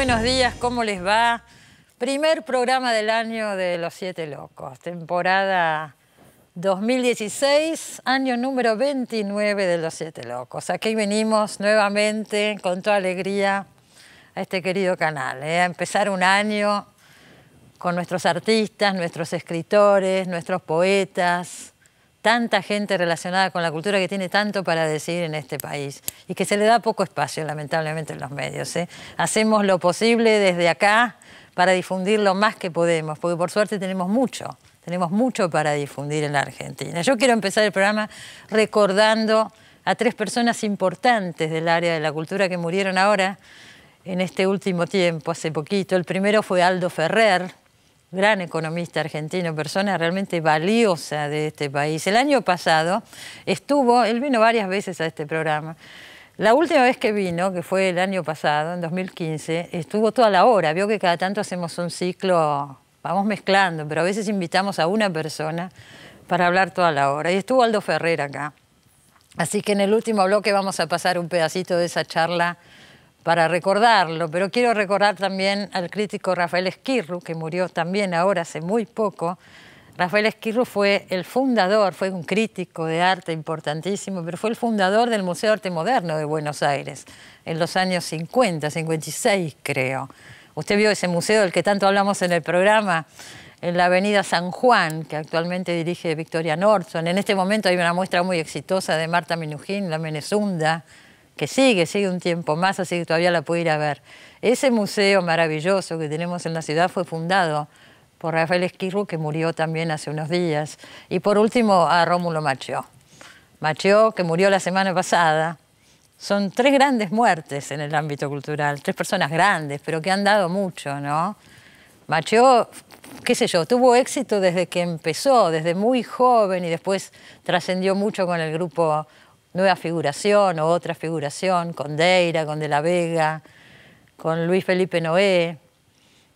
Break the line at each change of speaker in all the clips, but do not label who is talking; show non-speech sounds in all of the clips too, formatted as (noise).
buenos días, ¿cómo les va? Primer programa del año de Los Siete Locos, temporada 2016, año número 29 de Los Siete Locos. Aquí venimos nuevamente con toda alegría a este querido canal, ¿eh? a empezar un año con nuestros artistas, nuestros escritores, nuestros poetas, tanta gente relacionada con la cultura que tiene tanto para decir en este país y que se le da poco espacio, lamentablemente, en los medios. ¿eh? Hacemos lo posible desde acá para difundir lo más que podemos, porque por suerte tenemos mucho, tenemos mucho para difundir en la Argentina. Yo quiero empezar el programa recordando a tres personas importantes del área de la cultura que murieron ahora en este último tiempo, hace poquito. El primero fue Aldo Ferrer, gran economista argentino, persona realmente valiosa de este país. El año pasado estuvo, él vino varias veces a este programa. La última vez que vino, que fue el año pasado, en 2015, estuvo toda la hora. Vio que cada tanto hacemos un ciclo, vamos mezclando, pero a veces invitamos a una persona para hablar toda la hora. Y estuvo Aldo Ferrer acá. Así que en el último bloque vamos a pasar un pedacito de esa charla para recordarlo, pero quiero recordar también al crítico Rafael Esquirru, que murió también ahora hace muy poco. Rafael Esquirru fue el fundador, fue un crítico de arte importantísimo, pero fue el fundador del Museo de Arte Moderno de Buenos Aires, en los años 50, 56 creo. Usted vio ese museo del que tanto hablamos en el programa, en la avenida San Juan, que actualmente dirige Victoria Norton. En este momento hay una muestra muy exitosa de Marta Minujín, La Menezunda, que sigue, sigue un tiempo más, así que todavía la puede ir a ver. Ese museo maravilloso que tenemos en la ciudad fue fundado por Rafael Esquirru, que murió también hace unos días. Y por último, a Rómulo Machió. Machió, que murió la semana pasada. Son tres grandes muertes en el ámbito cultural, tres personas grandes, pero que han dado mucho, ¿no? Macho qué sé yo, tuvo éxito desde que empezó, desde muy joven y después trascendió mucho con el grupo nueva figuración o otra figuración, con Deira, con De la Vega, con Luis Felipe Noé.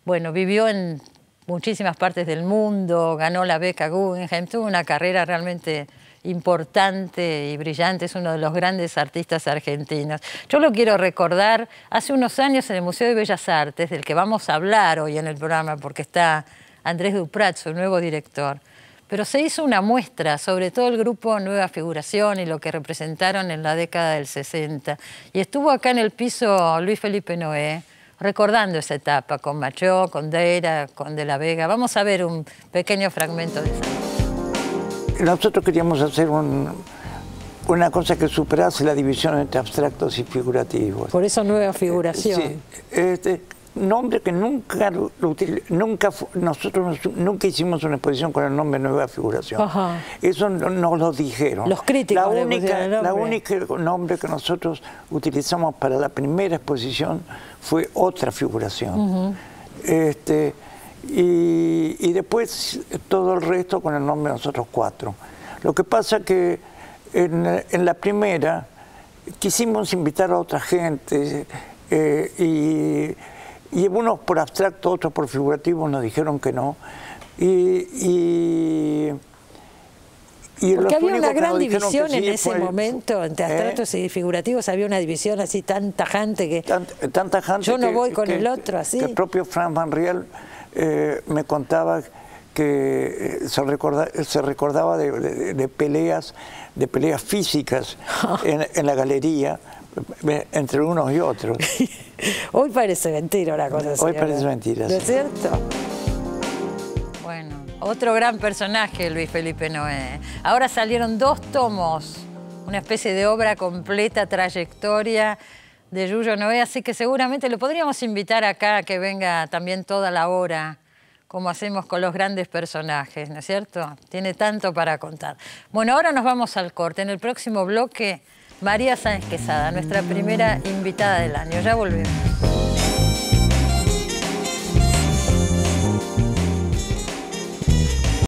Bueno, vivió en muchísimas partes del mundo, ganó la beca Guggenheim, tuvo una carrera realmente importante y brillante, es uno de los grandes artistas argentinos. Yo lo quiero recordar, hace unos años en el Museo de Bellas Artes, del que vamos a hablar hoy en el programa, porque está Andrés Duprat, su nuevo director, pero se hizo una muestra, sobre todo el grupo Nueva Figuración y lo que representaron en la década del 60. Y estuvo acá en el piso Luis Felipe Noé, recordando esa etapa con Machó, con Deira, con De la Vega. Vamos a ver un pequeño fragmento de eso.
Nosotros queríamos hacer una cosa que superase la división entre abstractos y figurativos. Por eso Nueva eh, Figuración. Sí, este, nombre que nunca nunca nosotros nunca hicimos una exposición con el nombre Nueva Figuración. Eso no, lo dijeron. Los críticos. La única, nombre. la única nombre que nosotros utilizamos para la primera exposición fue otra figuración. Este y, después todo el resto con el nombre de nosotros cuatro. Lo que pasa que en, la primera quisimos invitar a otra gente eh, y y unos por abstracto, otros por figurativo nos dijeron que no. Y, y, y Porque había una gran división en ese momento,
entre ¿Eh? abstractos y figurativos, había una división así tan tajante que tan,
yo no voy con el otro, así. Que el propio Frank Van Riel eh, me contaba que eh, se, recorda, se recordaba de, peleas de peleas físicas (laughs) en, en la galería entre
unos y otros. (laughs) Hoy parece mentira la cosa así. Hoy parece mentira. ¿No es cierto? Bueno, otro gran personaje, Luis Felipe Noé. Ahora salieron dos tomos, una especie de obra completa, trayectoria de Yuyo Noé, así que seguramente lo podríamos invitar acá a que venga también toda la hora como hacemos con los grandes personajes, ¿no es cierto? Tiene tanto para contar. Bueno, ahora nos vamos al corte. En el próximo bloque María Sánchez Quesada, nuestra primera invitada del año. Ya volvimos.